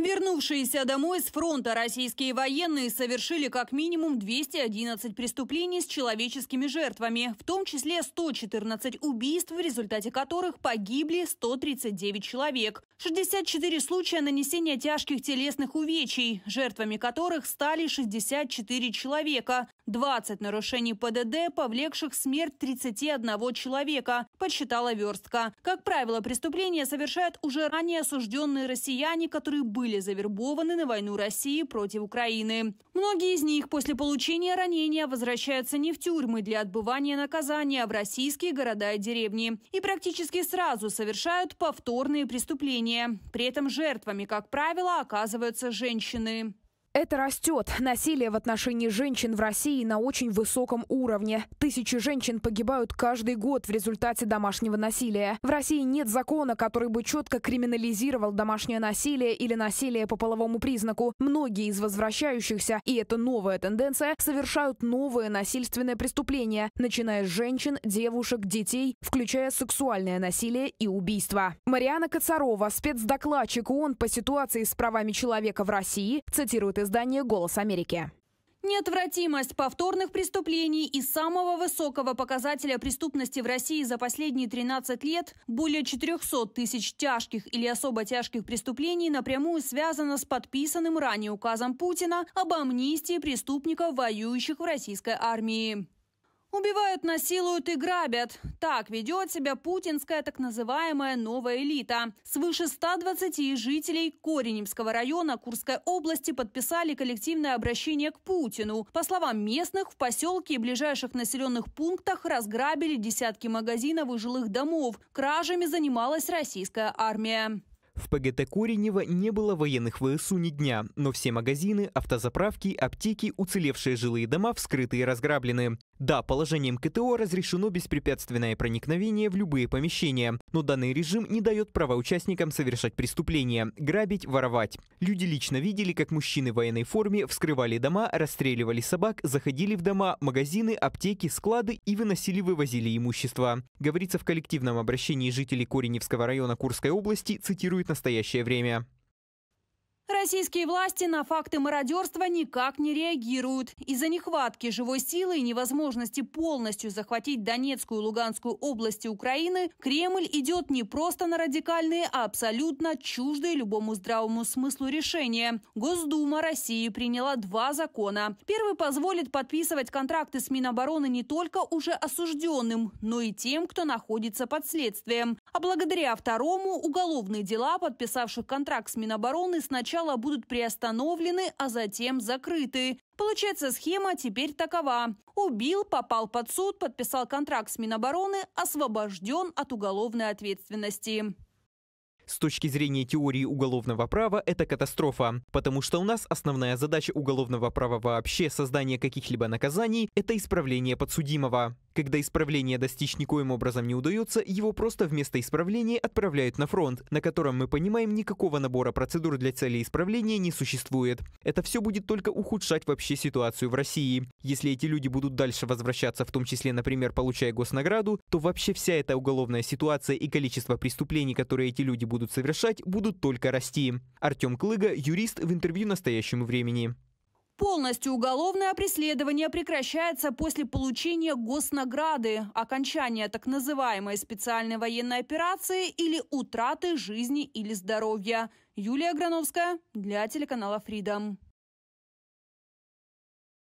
Вернувшиеся домой с фронта российские военные совершили как минимум 211 преступлений с человеческими жертвами, в том числе 114 убийств, в результате которых погибли 139 человек. 64 случая нанесения тяжких телесных увечий, жертвами которых стали 64 человека. 20 нарушений ПДД, повлекших смерть 31 человека, подсчитала Верстка. Как правило, преступления совершают уже ранее осужденные россияне, которые были завербованы на войну России против Украины. Многие из них после получения ранения возвращаются не в тюрьмы для отбывания наказания, а в российские города и деревни. И практически сразу совершают повторные преступления. При этом жертвами, как правило, оказываются женщины. Это растет. Насилие в отношении женщин в России на очень высоком уровне. Тысячи женщин погибают каждый год в результате домашнего насилия. В России нет закона, который бы четко криминализировал домашнее насилие или насилие по половому признаку. Многие из возвращающихся, и это новая тенденция, совершают новые насильственные преступления, начиная с женщин, девушек, детей, включая сексуальное насилие и убийство. Мариана Коцарова, спецдокладчик ООН по ситуации с правами человека в России, цитирует из издание «Голос Америки». Неотвратимость повторных преступлений и самого высокого показателя преступности в России за последние 13 лет – более 400 тысяч тяжких или особо тяжких преступлений напрямую связано с подписанным ранее указом Путина об амнистии преступников, воюющих в российской армии. Убивают, насилуют и грабят. Так ведет себя путинская так называемая новая элита. Свыше 120 жителей Коренимского района Курской области подписали коллективное обращение к Путину. По словам местных, в поселке и ближайших населенных пунктах разграбили десятки магазинов и жилых домов. Кражами занималась российская армия. В ПГТ Коренева не было военных ВСУ ни дня, но все магазины, автозаправки, аптеки, уцелевшие жилые дома вскрыты и разграблены. Да, положением КТО разрешено беспрепятственное проникновение в любые помещения, но данный режим не дает права участникам совершать преступления, грабить, воровать. Люди лично видели, как мужчины в военной форме вскрывали дома, расстреливали собак, заходили в дома, магазины, аптеки, склады и выносили-вывозили имущество. Говорится в коллективном обращении жителей Кореневского района Курской области, цитирует настоящее время. Российские власти на факты мародерства никак не реагируют. Из-за нехватки живой силы и невозможности полностью захватить Донецкую и Луганскую области Украины, Кремль идет не просто на радикальные, а абсолютно чуждые любому здравому смыслу решения. Госдума России приняла два закона. Первый позволит подписывать контракты с Минобороны не только уже осужденным, но и тем, кто находится под следствием. А благодаря второму уголовные дела, подписавших контракт с Минобороны, сначала дела будут приостановлены, а затем закрыты. Получается, схема теперь такова. Убил, попал под суд, подписал контракт с Минобороны, освобожден от уголовной ответственности. С точки зрения теории уголовного права это катастрофа, потому что у нас основная задача уголовного права вообще создания каких-либо наказаний – это исправление подсудимого. Когда исправление достичь никоим образом не удается, его просто вместо исправления отправляют на фронт, на котором, мы понимаем, никакого набора процедур для цели исправления не существует. Это все будет только ухудшать вообще ситуацию в России. Если эти люди будут дальше возвращаться, в том числе, например, получая госнаграду, то вообще вся эта уголовная ситуация и количество преступлений, которые эти люди будут совершать, будут только расти. Артем Клыга, юрист в интервью настоящему времени. Полностью уголовное преследование прекращается после получения госнаграды, окончания так называемой специальной военной операции или утраты жизни или здоровья. Юлия Грановская для телеканала Freedom.